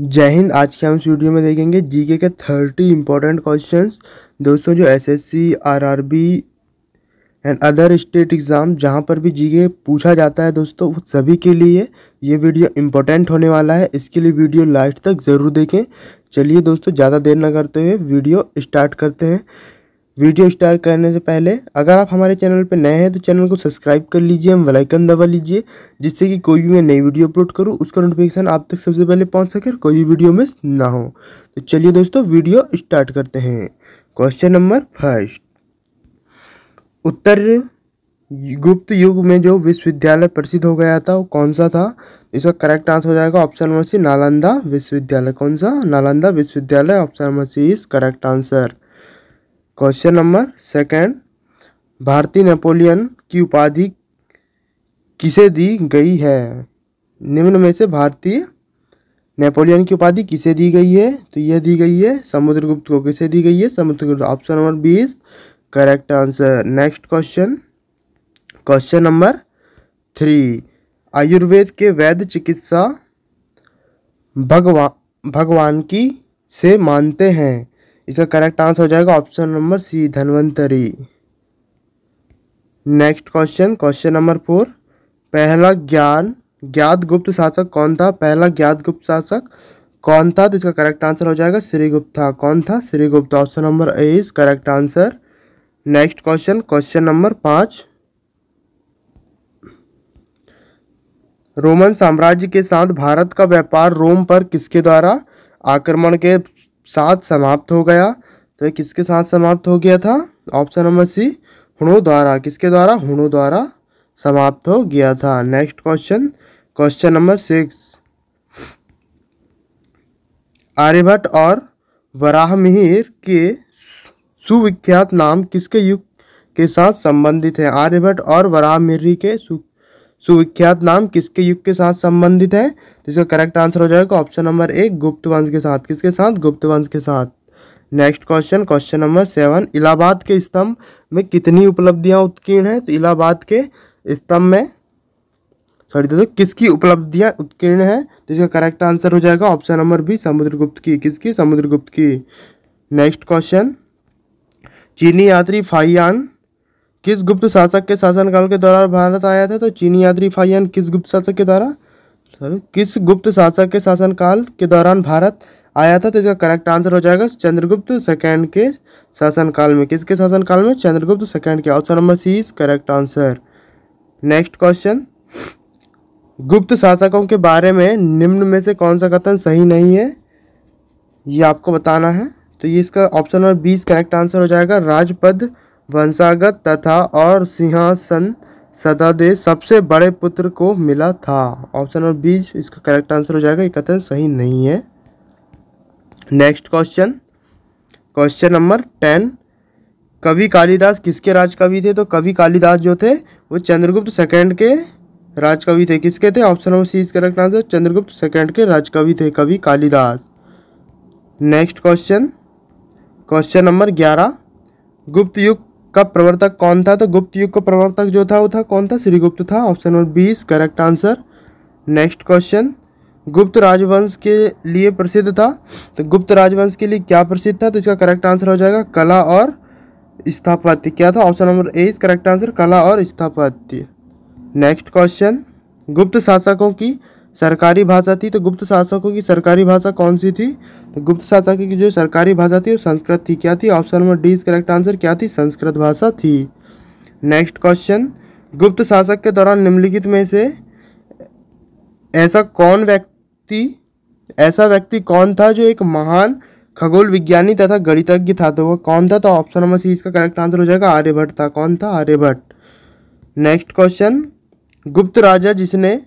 जय हिंद आज के हम इस वीडियो में देखेंगे जीके के थर्टी इंपॉर्टेंट क्वेश्चंस दोस्तों जो SSC, RRB and other state exam जहां पर भी जीके पूछा जाता है दोस्तों सभी के लिए ये वीडियो इंपॉर्टेंट होने वाला है इसके लिए वीडियो लास्ट तक ज़रूर देखें चलिए दोस्तों ज़्यादा देर ना करते हुए वीडियो स्टार्ट करते हैं वीडियो स्टार्ट करने से पहले अगर आप हमारे चैनल पर नए हैं तो चैनल को सब्सक्राइब कर लीजिए हम वेलाइकन दबा लीजिए जिससे कि कोई भी मैं नई वीडियो अपलोड करूँ उसका नोटिफिकेशन आप तक सबसे पहले पहुँच सके कोई भी वीडियो मिस ना हो तो चलिए दोस्तों वीडियो स्टार्ट करते हैं क्वेश्चन नंबर फर्स्ट उत्तर गुप्त युग में जो विश्वविद्यालय प्रसिद्ध हो गया था वो कौन सा था इसका करेक्ट आंसर हो जाएगा ऑप्शन नंबर सी नालंदा विश्वविद्यालय कौन सा नालंदा विश्वविद्यालय option number C is correct answer question number second भारतीय नेपोलियन की उपाधि किसे दी गई है निम्न में से भारतीय नेपोलियन की उपाधि किसे दी गई है तो यह दी गई है समुद्रगुप्त को किसे दी गई है समुद्रगुप्त ऑप्शन नंबर बीस correct answer next question question number three Ayurveda के वैद्य चिकित्सा भगवा भगवान की से मानते हैं इसका करेक्ट आंसर हो जाएगा option number C Dhanvantari next question question number four पहला ज्ञान ज्ञात गुप्त शासक कौन था पहला ज्ञात गुप्त शासक कौन था तो इसका करेक्ट आंसर हो जाएगा श्रीगुप्त था कौन था Shrigupta option number A is correct answer next question question number पाँच रोमन साम्राज्य के साथ भारत का व्यापार रोम पर किसके द्वारा आक्रमण के साथ समाप्त हो गया तो किसके साथ समाप्त हो गया था ऑप्शन नंबर सी हुनो द्वारा किसके द्वारा हुनो द्वारा समाप्त हो गया था next question question number six Aryabhata और वराहमिहिर के सुविख्यात नाम किसके युग के साथ संबंधित हैं आर्यभट्ट और वराहमिहिर के सु सुविख्यात नाम किसके युग के साथ संबंधित है जिसका करेक्ट आंसर हो जाएगा ऑप्शन नंबर एक गुप्त वंश के साथ किसके साथ गुप्त वंश के साथ next question question number seven Allahabad के स्तंभ में कितनी उपलब्धियां उत्कीर्ण है तो इलाहाबाद के स्तंभ में सॉरी दोस्तों किसकी उपलब्धियां उत्कीर्ण है तो इसका करेक्ट आंसर हो जाएगा ऑप्शन नंबर बी समुद्रगुप्त की किसकी समुद्रगुप्त की नेक्स्ट क्वेश्चन चीनी यात्री फाइयान किस गुप्त शासक के शासनकाल के दौरान भारत आया था तो चीनी यात्री फाइन किस गुप्त शासक के द्वारा सॉरी किस गुप्त शासक के शासनकाल के दौरान भारत आया था तो इसका करेक्ट आंसर हो जाएगा चंद्रगुप्त सेकंड के शासनकाल में किसके शासनकाल में चंद्रगुप्त सेकेंड के option number C is correct answer next question Gupta शासकों के बारे में निम्न में से कौन सा कथन सही नहीं है ये आपको बताना है तो ये इसका ऑप्शन नंबर बीस करेक्ट आंसर हो जाएगा राजपद वंशागत तथा और सिंहासन सदादे सबसे बड़े पुत्र को मिला था ऑप्शन नंबर बी इसका करेक्ट आंसर हो जाएगा ये कथन सही नहीं है next question question number ten कवि कालिदास किसके राजकवि थे तो कवि कालिदास जो थे वो चंद्रगुप्त सेकंड के राजकवि थे किसके थे ऑप्शन नंबर सी इसका करेक्ट आंसर चंद्रगुप्त सेकंड के राजकवि थे कवि Kalidas next question question number ग्यारह गुप्त युग का प्रवर्तक कौन था तो गुप्त युग का प्रवर्तक जो था वो था कौन था श्रीगुप्त था ऑप्शन नंबर बीस correct answer next question Gupta राजवंश के लिए प्रसिद्ध था तो गुप्त राजवंश के लिए क्या प्रसिद्ध था तो इसका करेक्ट आंसर हो जाएगा कला और स्थापत्य क्या था option number A correct answer कला और स्थापत्य नेक्स्ट क्वेश्चन गुप्त शासकों की सरकारी भाषा थी तो गुप्त शासकों की सरकारी भाषा कौन सी थी तो गुप्त शासक की जो सरकारी भाषा थी वो संस्कृत थी क्या थी option number D is correct answer क्या थी संस्कृत भाषा थी नेक्स्ट क्वेश्चन गुप्त शासक के दौरान निम्नलिखित में से ऐसा कौन व्यक्ति ऐसा व्यक्ति कौन था जो एक महान खगोल विज्ञानी तथा गणितज्ञ था तो वह कौन था तो ऑप्शन नंबर सी इसका करेक्ट आंसर हो जाएगा आर्यभट्ट था कौन था आर्यभट्ट नेक्स्ट क्वेश्चन गुप्त राजा जिसने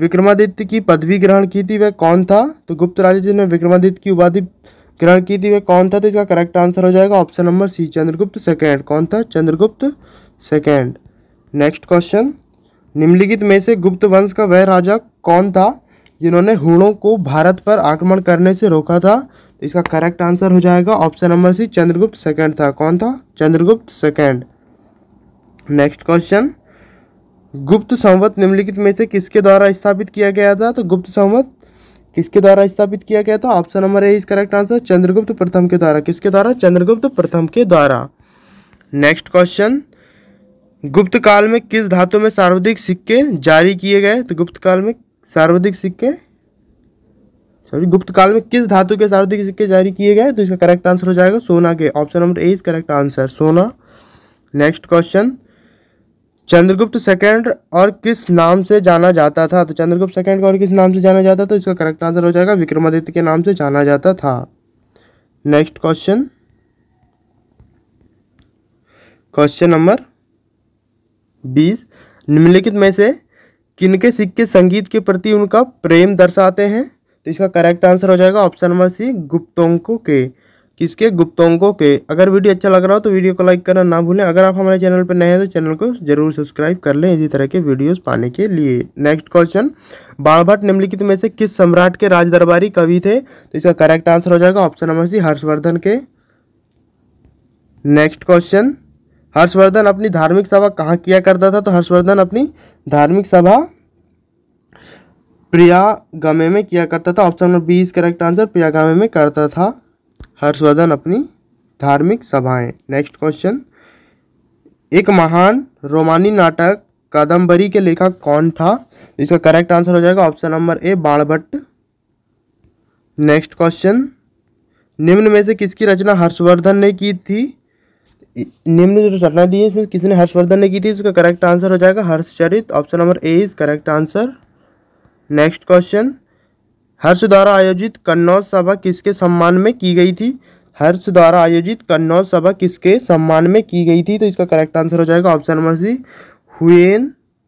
विक्रमादित्य की पदवी ग्रहण की थी वह कौन था तो गुप्त राजा जिन्होंने विक्रमादित्य की उपाधि ग्रहण की थी वह कौन था तो इसका करेक्ट आंसर हो जाएगा option number C Chandragupta second कौन था चंद्रगुप्त सेकेंड नेक्स्ट क्वेश्चन निम्नलिखित में से गुप्त वंश का वह राजा कौन था जिन्होंने हुणों को भारत पर आक्रमण करने से रोका था तो इसका करेक्ट आंसर हो जाएगा option number C Chandragupta second था कौन था चंद्रगुप्त सेकेंड नेक्स्ट क्वेश्चन गुप्त संवत निम्नलिखित में से किसके द्वारा स्थापित किया गया था तो गुप्त संवत किसके द्वारा स्थापित किया गया था option number A is correct answer Chandragupta प्रथम के द्वारा किसके द्वारा चंद्रगुप्त प्रथम के द्वारा नेक्स्ट क्वेश्चन गुप्त काल में किस धातु में सर्वाधिक सिक्के जारी किए गए तो गुप्त काल में सर्वाधिक सिक्के सॉरी गुप्त काल में किस धातु के सर्वाधिक सिक्के जारी किए गए तो इसका करेक्ट आंसर हो जाएगा सोना के option number A is correct answer सोना नेक्स्ट क्वेश्चन चंद्रगुप्त सेकंड और किस नाम से जाना जाता था तो चंद्रगुप्त सेकंड और किस नाम से जाना जाता था तो इसका करेक्ट आंसर हो जाएगा विक्रमादित्य के नाम से जाना जाता था नेक्स्ट क्वेश्चन क्वेश्चन नंबर बीस निम्नलिखित में से किनके सिक्के संगीत के प्रति उनका प्रेम दर्शाते हैं तो इसका करेक्ट आंसर हो जाएगा ऑप्शन नंबर सी गुप्तोंको के किसके गुप्तोंकों के अगर वीडियो अच्छा लग रहा हो तो वीडियो को लाइक करना ना भूलें अगर आप हमारे चैनल पर नए हैं तो चैनल को जरूर सब्सक्राइब कर लें इसी तरह के वीडियोस पाने के लिए नेक्स्ट क्वेश्चन भट्ट निम्नलिखित में से किस सम्राट के राजदरबारी कवि थे तो इसका करेक्ट आंसर हो जाएगा ऑप्शन नंबर सी हर्षवर्धन के नेक्स्ट क्वेश्चन हर्षवर्धन अपनी धार्मिक सभा कहाँ किया करता था तो हर्षवर्धन अपनी धार्मिक सभा प्रिया गमे में किया करता था option number B is correct answer प्रिया गमे में करता था हर्षवर्धन अपनी धार्मिक सभाएं नेक्स्ट क्वेश्चन एक महान रोमानी नाटक कादम्बरी के लेखक कौन था इसका करेक्ट आंसर हो जाएगा option number A Banabhatta next question निम्न में से किसकी रचना हर्षवर्धन ने की थी निम्न जो रचना दी है इसमें किसने हर्षवर्धन ने की थी इसका करेक्ट आंसर हो जाएगा Harshacharita option number A is correct answer next question Harsha द्वारा आयोजित कन्नौज सभा किसके सम्मान में की गई थी हर्ष द्वारा आयोजित कन्नौज सभा किसके सम्मान में की गई थी तो इसका करेक्ट आंसर हो जाएगा ऑप्शन नंबर सी हुएन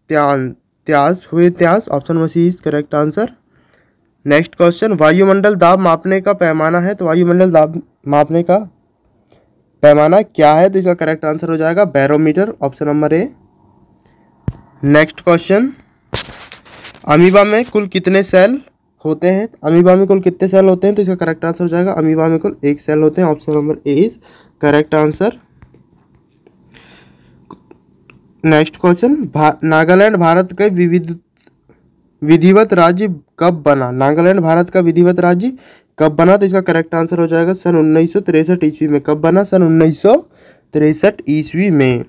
त्यान त्यास हुए त्यास option number C is correct answer next question वायुमंडल दाब मापने का पैमाना है तो वायुमंडल दाब मापने का पैमाना क्या है तो इसका करेक्ट आंसर हो जाएगा barometer option number A next question amoeba में कुल कितने सेल होते हैं अमीबा में कुल कितने सेल होते हैं तो इसका करेक्ट आंसर हो जाएगा अमीबा में कुल एक सेल होते हैं option number A is correct answer next question भा, नागालैंड भारत के विविध विधिवत राज्य कब बना नागालैंड भारत का विधिवत राज्य कब बना तो इसका करेक्ट आंसर हो जाएगा सन उन्नीस ईस्वी में कब बना सन उन्नीस ईस्वी में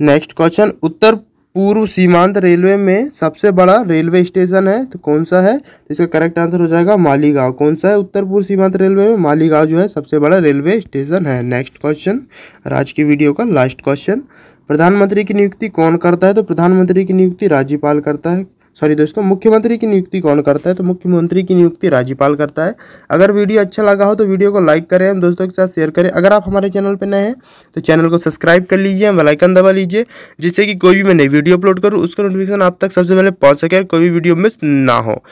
नेक्स्ट क्वेश्चन उत्तर पूर्व सीमांत रेलवे में सबसे बड़ा रेलवे स्टेशन है तो कौन सा है तो इसका करेक्ट आंसर हो जाएगा मालीगांव कौन सा है उत्तर पूर्व सीमांत रेलवे में मालीगांव जो है सबसे बड़ा रेलवे स्टेशन है नेक्स्ट क्वेश्चन और आज की वीडियो का लास्ट क्वेश्चन प्रधानमंत्री की नियुक्ति कौन करता है तो प्रधानमंत्री की नियुक्ति राज्यपाल करता है सॉरी दोस्तों मुख्यमंत्री की नियुक्ति कौन करता है तो मुख्यमंत्री की नियुक्ति राज्यपाल करता है अगर वीडियो अच्छा लगा हो तो वीडियो को लाइक करें हम दोस्तों के साथ शेयर करें अगर आप हमारे चैनल पर नए हैं तो चैनल को सब्सक्राइब कर लीजिए बेलाइकन दबा लीजिए जिससे कि कोई भी मैं नई वीडियो अपलोड करूँ उसका नोटिफिकेशन आप तक सबसे पहले पहुँच सके और कोई भी वीडियो मिस ना हो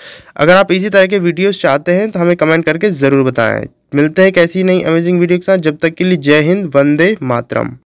अगर आप इसी तरह के वीडियोज़ चाहते हैं तो हमें कमेंट करके ज़रूर बताएँ मिलते हैं कैसी नई अमेजिंग वीडियो के साथ जब तक के लिए जय हिंद वंदे मातरम